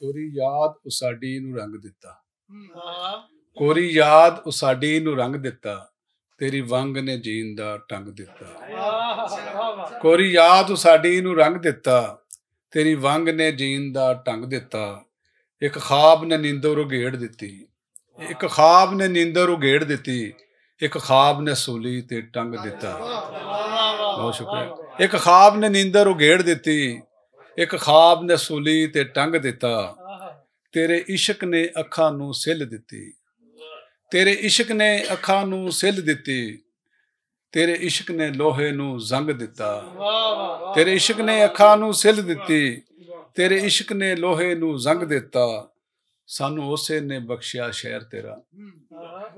ਕੋਰੀ ਯਾਦ ਉਸਾਡੀ ਨੂੰ ਰੰਗ ਦਿੱਤਾ ਹਾਂ ਕੋਰੀ ਯਾਦ ਉਸਾਡੀ ਨੂੰ ਰੰਗ ਦਿੱਤਾ ਤੇਰੀ ਵੰਗ ਨੇ ਜੀਨ ਦਾ ਟੰਗ ਦਿੱਤਾ ਕੋਰੀ ਯਾਦ ਉਸਾਡੀ ਨੂੰ ਰੰਗ ਦਿੱਤਾ ਤੇਰੀ ਵੰਗ ਨੇ ਜੀਨ ਦਾ ਟੰਗ ਦਿੱਤਾ ਇੱਕ ਖਾਬ ਨੇ ਨੀਂਦਰ ਉਗੇੜ ਦਿੱਤੀ ਇੱਕ ਖਾਬ ਨੇ ਨੀਂਦਰ ਉਗੇੜ ਦਿੱਤੀ ਇੱਕ ਖਾਬ ਨੇ ਸੂਲੀ ਤੇ ਟੰਗ ਦਿੱਤਾ ਬਹੁਤ ਸ਼ੁਕਰੀਆ ਇੱਕ ਖਾਬ ਨੇ ਨੀਂਦਰ ਉਗੇੜ ਦਿੱਤੀ ਇੱਕ ਖਾਬ ਨੇ ਸੂਲੀ ਤੇ ਟੰਗ ਦਿੱਤਾ ਤੇਰੇ ਇਸ਼ਕ ਨੇ ਅੱਖਾਂ ਨੂੰ ਸਿੱਲ ਦਿੱਤੀ ਤੇਰੇ ਇਸ਼ਕ ਨੇ ਅੱਖਾਂ ਨੂੰ ਸਿੱਲ ਦਿੱਤੀ ਤੇਰੇ ਇਸ਼ਕ ਨੇ ਲੋਹੇ ਨੂੰ ਜ਼ੰਗ ਦਿੱਤਾ ਤੇਰੇ ਇਸ਼ਕ ਨੇ ਅੱਖਾਂ ਨੂੰ ਸਿੱਲ ਦਿੱਤੀ ਤੇਰੇ ਇਸ਼ਕ ਨੇ ਲੋਹੇ ਨੂੰ ਜ਼ੰਗ ਦਿੱਤਾ ਸਾਨੂੰ ਉਸੇ ਨੇ ਬਖਸ਼ਿਆ ਸ਼ਹਿਰ ਤੇਰਾ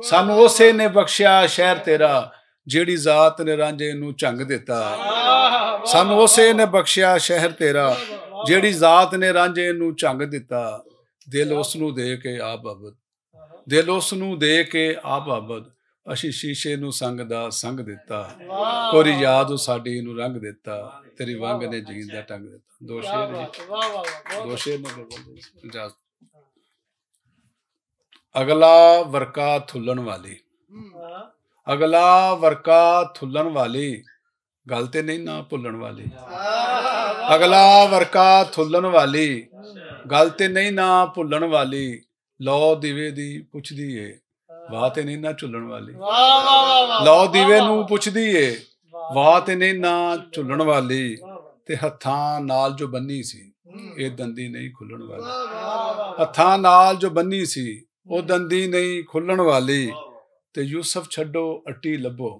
ਸਾਨੂੰ ਉਸੇ ਨੇ ਬਖਸ਼ਿਆ ਸ਼ਹਿਰ ਤੇਰਾ ਜਿਹੜੀ ਜ਼ਾਤ ਨੇ ਰਾਂਝੇ ਨੂੰ ਝੰਗ ਦਿੱਤਾ ਸਾਨੂੰ ਉਸੇ ਨੇ ਬਖਸ਼ਿਆ ਸ਼ਹਿਰ ਤੇਰਾ ਜਿਹੜੀ ਜ਼ਾਤ ਨੇ ਰਾਂਝੇ ਨੂੰ ਝੰਗ ਦਿੱਤਾ ਦਿਲ ਉਸ ਨੂੰ ਦੇ ਕੇ ਆ ਅਬਦ ਦਿਲ ਉਸ ਨੂੰ ਦੇ ਕੇ ਆ ਅਬਦ ਅਸੀਂ ਸ਼ੀਸ਼ੇ ਨੂੰ ਸੰਗ ਦਾ ਸੰਗ ਦਿੱਤਾ ਕੋਰੀ ਯਾਦ ਉਹ ਸਾਡੀ ਨੂੰ ਰੰਗ ਦਿੱਤਾ ਤੇਰੀ ਵੰਗ ਨੇ ਜੀਂਦ ਦਾ ਟੰਗ ਦਿੱਤਾ ਦੋ ਸ਼ੇਰ ਨੇ ਵਾਹ ਵਾਹ ਦੋ ਸ਼ੇਰ ਨੇ ਬੋਲਦੇ ਅਗਲਾ ਵਰਕਾ ਥੁੱਲਣ ਵਾਲੀ ਅਗਲਾ ਵਰਕਾ ਥੁੱਲਣ ਵਾਲੀ ਗੱਲ ਤੇ ਨਹੀਂ ਨਾ ਭੁੱਲਣ ਵਾਲੀ ਅਗਲਾ ਵਰਕਾ ਥੁੱਲਣ ਵਾਲੀ ਗੱਲ ਤੇ ਨਹੀਂ ਨਾ ਭੁੱਲਣ ਵਾਲੀ ਲੋ ਦਿਵੇ ਦੀ ਪੁੱਛਦੀ ਏ ਵਾਹ ਤੇ ਨਹੀਂ ਨਾ ਝੁੱਲਣ ਵਾਲੀ ਵਾਹ ਵਾਹ ਵਾਹ ਲੋ ਦਿਵੇ ਨੂੰ ਪੁੱਛਦੀ ਏ ਵਾਹ ਤੇ ਨਹੀਂ ਨਾ ਝੁੱਲਣ ਵਾਲੀ ਤੇ ਹੱਥਾਂ ਨਾਲ ਜੋ ਬੰਨੀ ਸੀ ਇਹ ਦੰਦੀ ਨਹੀਂ ਖੁੱਲਣ ਵਾਲੀ ਹੱਥਾਂ ਨਾਲ ਜੋ ਬੰਨੀ ਸੀ ਉਹ ਦੰਦੀ ਨਹੀਂ ਖੁੱਲਣ ਵਾਲੀ ਤੇ ਯੂਸਫ ਛੱਡੋ ਅੱਟੀ ਲੱਭੋ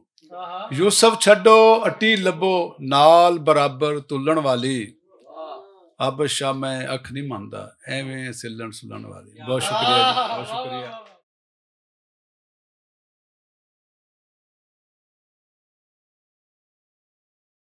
ਯੂਸਫ ਛੱਡੋ ਅੱਟੀ ਲੱਭੋ ਨਾਲ ਬਰਾਬਰ ਤੁਲਣ ਵਾਲੀ ਅਬ ਸ਼ਾ ਮੈਂ ਅੱਖ ਨਹੀਂ ਮੰਨਦਾ ਐਵੇਂ ਸਿਲਣ ਸੁਲਣ ਵਾਲੀ ਬਹੁਤ ਸ਼ੁਕਰੀਆ ਬਹੁਤ ਸ਼ੁਕਰੀਆ